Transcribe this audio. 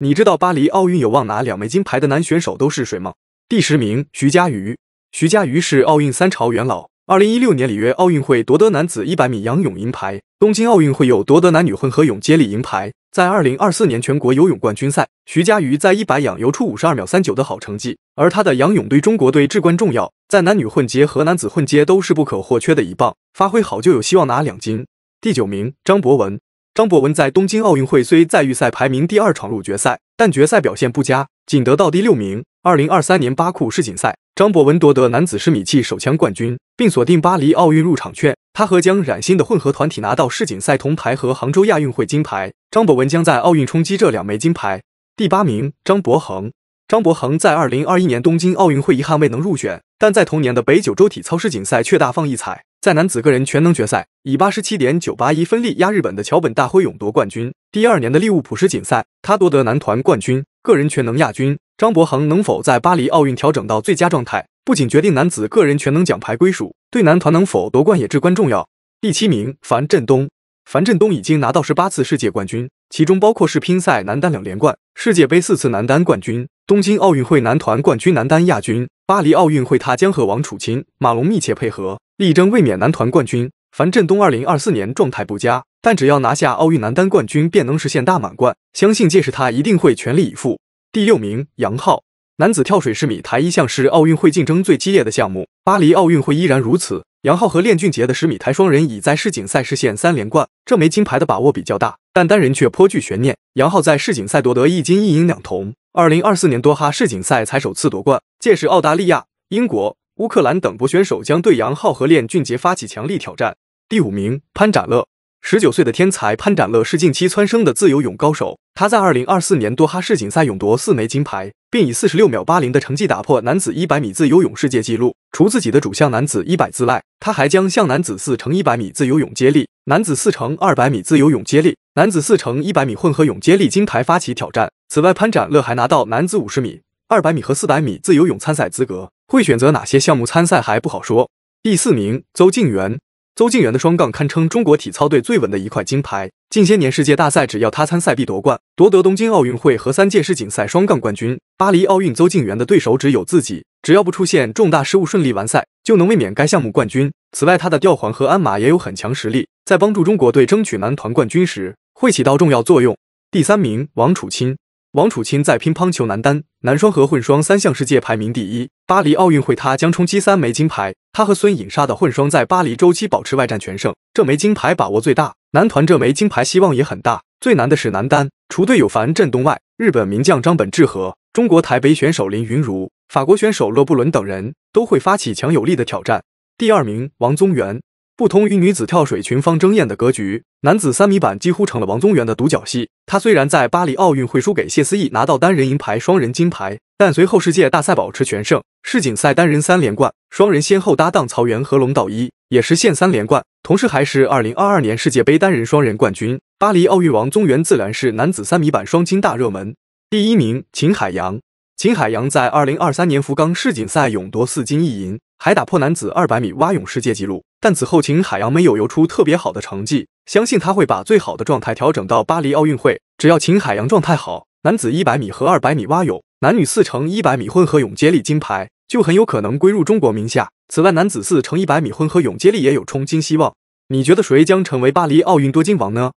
你知道巴黎奥运有望拿两枚金牌的男选手都是谁吗？第十名，徐嘉余。徐嘉余是奥运三朝元老，二零一六年里约奥运会夺得男子一百米仰泳银牌，东京奥运会又夺得男女混合泳接力银牌。在二零二四年全国游泳冠军赛，徐嘉余在一百仰游出五十二秒三九的好成绩，而他的仰泳对中国队至关重要，在男女混接和男子混接都是不可或缺的一棒，发挥好就有希望拿两金。第九名，张博文。张博文在东京奥运会虽在预赛排名第二闯入决赛，但决赛表现不佳，仅得到第六名。二零二三年巴库世锦赛，张博文夺得男子十米气手枪冠军，并锁定巴黎奥运入场券。他和将冉鑫的混合团体拿到世锦赛铜牌和杭州亚运会金牌。张博文将在奥运冲击这两枚金牌。第八名，张博恒。张博恒在二零二一年东京奥运会遗憾未能入选，但在同年的北九州体操世锦赛却大放异彩。在男子个人全能决赛，以八十七点九八一分力压日本的桥本大辉勇夺冠军。第二年的利物浦世锦赛，他夺得男团冠军、个人全能亚军。张博恒能否在巴黎奥运调整到最佳状态，不仅决定男子个人全能奖牌归属，对男团能否夺冠也至关重要。第七名，樊振东。樊振东已经拿到十八次世界冠军。其中包括世乒赛男单两连冠、世界杯四次男单冠军、东京奥运会男团冠军、男单亚军。巴黎奥运会，他将和王楚钦、马龙密切配合，力争卫冕男团冠军。樊振东2024年状态不佳，但只要拿下奥运男单冠军，便能实现大满贯。相信届时他一定会全力以赴。第六名，杨昊，男子跳水十米台一向是奥运会竞争最激烈的项目，巴黎奥运会依然如此。杨昊和练俊杰的十米台双人已在世锦赛实现三连冠，这枚金牌的把握比较大，但单人却颇具悬念。杨昊在世锦赛夺得一金一银两铜，2024年多哈世锦赛才首次夺冠。届时，澳大利亚、英国、乌克兰等国选手将对杨昊和练俊杰发起强力挑战。第五名，潘展乐。十九岁的天才潘展乐是近期蹿升的自由泳高手，他在2024年多哈世锦赛勇夺四枚金牌。并以四十六秒八零的成绩打破男子一百米自由泳世界纪录。除自己的主项男子一百自外，他还将向男子四乘一百米自由泳接力、男子四乘二百米自由泳接力、男子四乘一百米混合泳接力金牌发起挑战。此外，潘展乐还拿到男子五十米、二百米和四百米自由泳参赛资格，会选择哪些项目参赛还不好说。第四名，邹敬圆。邹敬圆的双杠堪称中国体操队最稳的一块金牌。近些年世界大赛，只要他参赛必夺冠，夺得东京奥运会和三届世锦赛双杠冠军。巴黎奥运，邹敬圆的对手只有自己，只要不出现重大失误，顺利完赛，就能卫冕该项目冠军。此外，他的吊环和鞍马也有很强实力，在帮助中国队争取男团冠军时会起到重要作用。第三名，王楚钦。王楚钦在乒乓球男单、男双和混双三项世界排名第一。巴黎奥运会，他将冲击三枚金牌。他和孙颖莎的混双在巴黎周期保持外战全胜，这枚金牌把握最大。男团这枚金牌希望也很大。最难的是男单，除队友樊振东外，日本名将张本智和、中国台北选手林昀儒、法国选手勒布伦等人都会发起强有力的挑战。第二名，王宗源。不同于女子跳水群芳争艳的格局，男子三米板几乎成了王宗源的独角戏。他虽然在巴黎奥运会输给谢思义拿到单人银牌、双人金牌，但随后世界大赛保持全胜，世锦赛单人三连冠，双人先后搭档曹源和龙道一也实现三连冠，同时还是2022年世界杯单人、双人冠军。巴黎奥运，王宗源自然是男子三米板双金大热门。第一名，秦海洋。秦海洋在2023年福冈世锦赛勇夺四金一银，还打破男子200米蛙泳世界纪录。但此后秦海洋没有游出特别好的成绩，相信他会把最好的状态调整到巴黎奥运会。只要秦海洋状态好，男子一百米和二百米蛙泳，男女四乘一百米混合泳接力金牌就很有可能归入中国名下。此外，男子四乘一百米混合泳接力也有冲金希望。你觉得谁将成为巴黎奥运多金王呢？